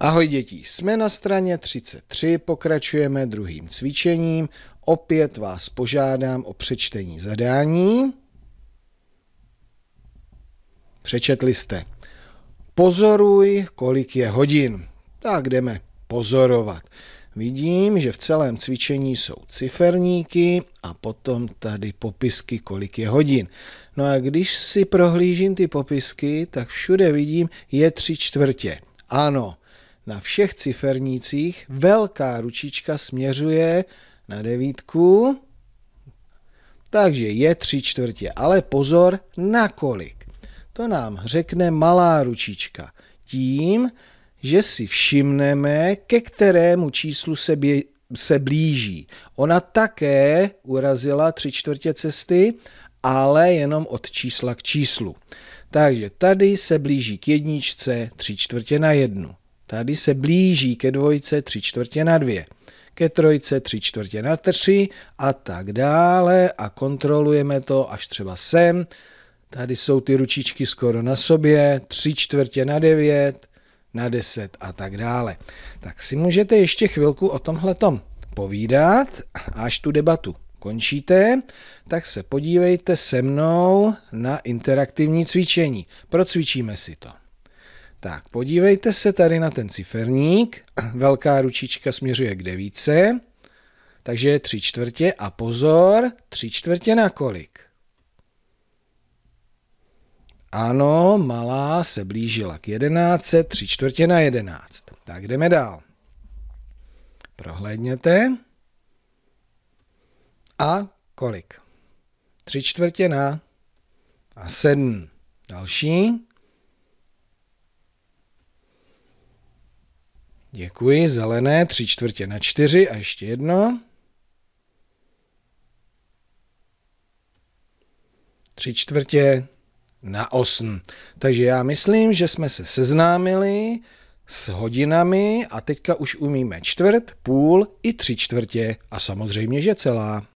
Ahoj děti, jsme na straně 33, pokračujeme druhým cvičením. Opět vás požádám o přečtení zadání. Přečetli jste. Pozoruj, kolik je hodin. Tak jdeme pozorovat. Vidím, že v celém cvičení jsou ciferníky a potom tady popisky, kolik je hodin. No a když si prohlížím ty popisky, tak všude vidím je tři čtvrtě. Ano, na všech cifernících velká ručička směřuje na devítku, takže je tři čtvrtě. Ale pozor, na kolik? To nám řekne malá ručička. Tím, že si všimneme, ke kterému číslu se, bě, se blíží. Ona také urazila tři čtvrtě cesty, ale jenom od čísla k číslu. Takže tady se blíží k jedničce tři čtvrtě na jednu. Tady se blíží ke dvojce 3 čtvrtě na 2, ke trojce 3 čtvrtě na 3 a tak dále a kontrolujeme to až třeba sem. Tady jsou ty ručičky skoro na sobě, 3 čtvrtě na 9, na 10 a tak dále. Tak si můžete ještě chvilku o tomhle povídat, až tu debatu končíte, tak se podívejte se mnou na interaktivní cvičení. Procvičíme si to. Tak, podívejte se tady na ten ciferník. Velká ručička směřuje k devíce, takže je tři čtvrtě a pozor, tři čtvrtě na kolik? Ano, malá se blížila k jedenáctce, tři čtvrtě na jedenáct. Tak jdeme dál. Prohlédněte. A kolik? Tři čtvrtě na a sedm. Další. Děkuji, zelené, tři čtvrtě na čtyři a ještě jedno. Tři čtvrtě na osm. Takže já myslím, že jsme se seznámili s hodinami a teďka už umíme čtvrt, půl i tři čtvrtě a samozřejmě, že celá.